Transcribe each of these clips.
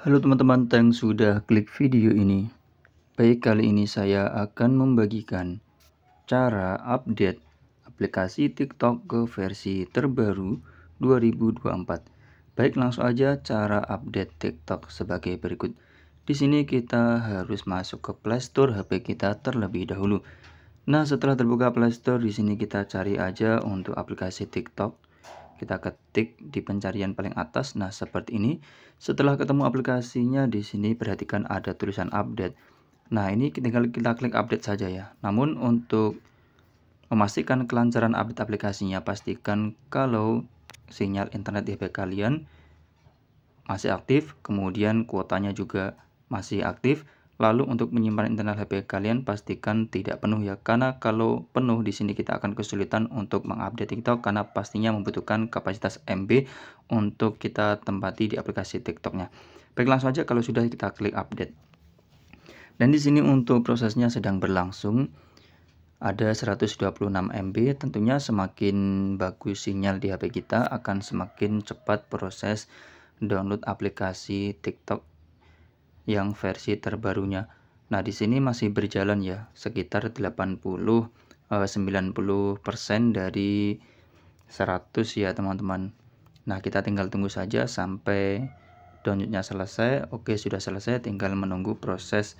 Halo teman-teman, thanks sudah klik video ini. Baik, kali ini saya akan membagikan cara update aplikasi TikTok ke versi terbaru 2024. Baik, langsung aja cara update TikTok sebagai berikut. Di sini kita harus masuk ke Play Store HP kita terlebih dahulu. Nah, setelah terbuka Play Store, di sini kita cari aja untuk aplikasi TikTok kita ketik di pencarian paling atas nah seperti ini setelah ketemu aplikasinya di sini perhatikan ada tulisan update nah ini tinggal kita klik update saja ya namun untuk memastikan kelancaran update aplikasinya pastikan kalau sinyal internet di HP kalian masih aktif kemudian kuotanya juga masih aktif Lalu untuk menyimpan internal HP kalian pastikan tidak penuh ya karena kalau penuh di sini kita akan kesulitan untuk mengupdate TikTok karena pastinya membutuhkan kapasitas MB untuk kita tempati di aplikasi TikToknya. Baik langsung aja kalau sudah kita klik update. Dan di sini untuk prosesnya sedang berlangsung ada 126 MB tentunya semakin bagus sinyal di HP kita akan semakin cepat proses download aplikasi TikTok yang versi terbarunya. Nah, di sini masih berjalan ya, sekitar 80 90% eh, dari 100 ya teman-teman. Nah, kita tinggal tunggu saja sampai downloadnya selesai. Oke, sudah selesai, tinggal menunggu proses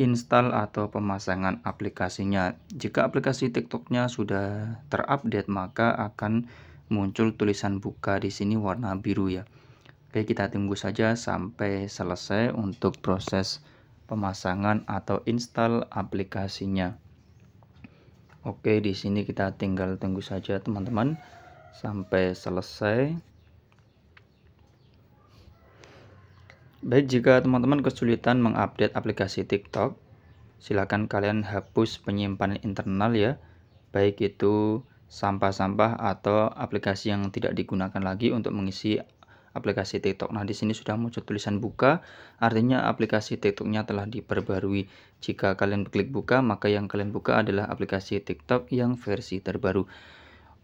install atau pemasangan aplikasinya. Jika aplikasi TikToknya sudah terupdate, maka akan muncul tulisan buka di sini warna biru ya. Oke, kita tunggu saja sampai selesai untuk proses pemasangan atau install aplikasinya. Oke, di sini kita tinggal tunggu saja teman-teman sampai selesai. Baik, jika teman-teman kesulitan mengupdate aplikasi TikTok, silakan kalian hapus penyimpanan internal ya, baik itu sampah-sampah atau aplikasi yang tidak digunakan lagi untuk mengisi aplikasi TikTok. Nah, di sini sudah muncul tulisan buka, artinya aplikasi TikToknya telah diperbarui. Jika kalian klik buka, maka yang kalian buka adalah aplikasi TikTok yang versi terbaru.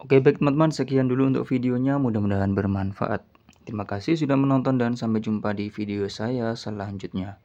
Oke, baik teman-teman, sekian dulu untuk videonya. Mudah-mudahan bermanfaat. Terima kasih sudah menonton dan sampai jumpa di video saya selanjutnya.